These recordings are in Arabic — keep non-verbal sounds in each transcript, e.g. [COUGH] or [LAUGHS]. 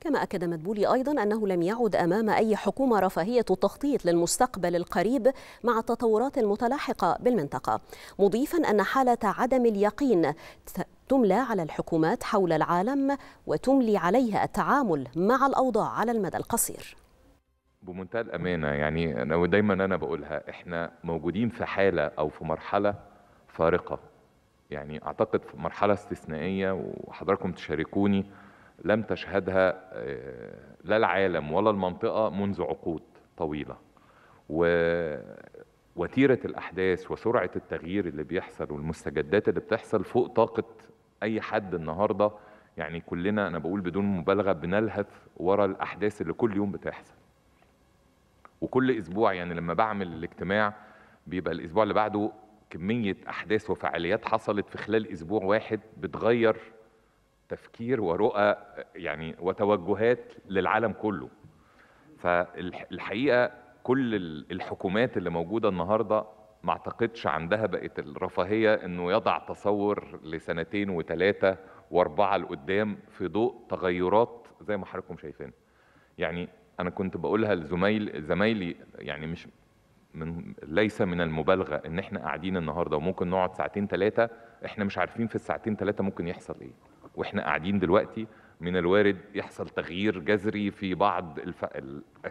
كما أكد مدبولي أيضا أنه لم يعد أمام أي حكومة رفاهية التخطيط للمستقبل القريب مع التطورات المتلاحقة بالمنطقة مضيفا أن حالة عدم اليقين تملى على الحكومات حول العالم وتملي عليها التعامل مع الأوضاع على المدى القصير بمنتهى الأمانة يعني أنا ودايما أنا بقولها إحنا موجودين في حالة أو في مرحلة فارقة يعني أعتقد في مرحلة استثنائية وحضراتكم تشاركوني لم تشهدها آه، لا العالم ولا المنطقة منذ عقود طويلة وتيرة الأحداث وسرعة التغيير اللي بيحصل والمستجدات اللي بتحصل فوق طاقة أي حد النهاردة يعني كلنا أنا بقول بدون مبالغة بنلهث ورا الأحداث اللي كل يوم بتحصل وكل أسبوع يعني لما بعمل الاجتماع بيبقى الأسبوع اللي بعده كمية أحداث وفعاليات حصلت في خلال أسبوع واحد بتغير تفكير ورؤى يعني وتوجهات للعالم كله فالحقيقه كل الحكومات اللي موجوده النهارده ما اعتقدش عندها بقت الرفاهيه انه يضع تصور لسنتين وثلاثه واربعه لقدام في ضوء تغيرات زي ما حضراتكم شايفين يعني انا كنت بقولها لزمايل زمايلي يعني مش من ليس من المبالغه ان احنا قاعدين النهارده وممكن نقعد ساعتين ثلاثه احنا مش عارفين في الساعتين ثلاثه ممكن يحصل ايه واحنا قاعدين دلوقتي من الوارد يحصل تغيير جذري في بعض الف...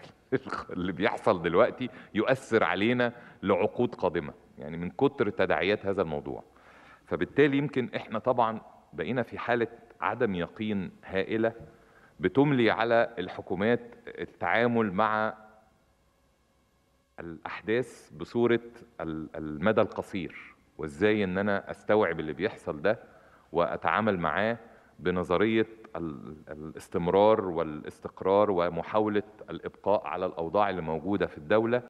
[LAUGHS] اللي بيحصل دلوقتي يؤثر علينا لعقود قادمه يعني من كتر تداعيات هذا الموضوع فبالتالي يمكن احنا طبعا بقينا في حاله عدم يقين هائله بتملي على الحكومات التعامل مع الاحداث بصوره المدى القصير وازاي ان انا استوعب اللي بيحصل ده واتعامل معاه بنظريه الاستمرار والاستقرار ومحاوله الابقاء على الاوضاع اللي موجوده في الدوله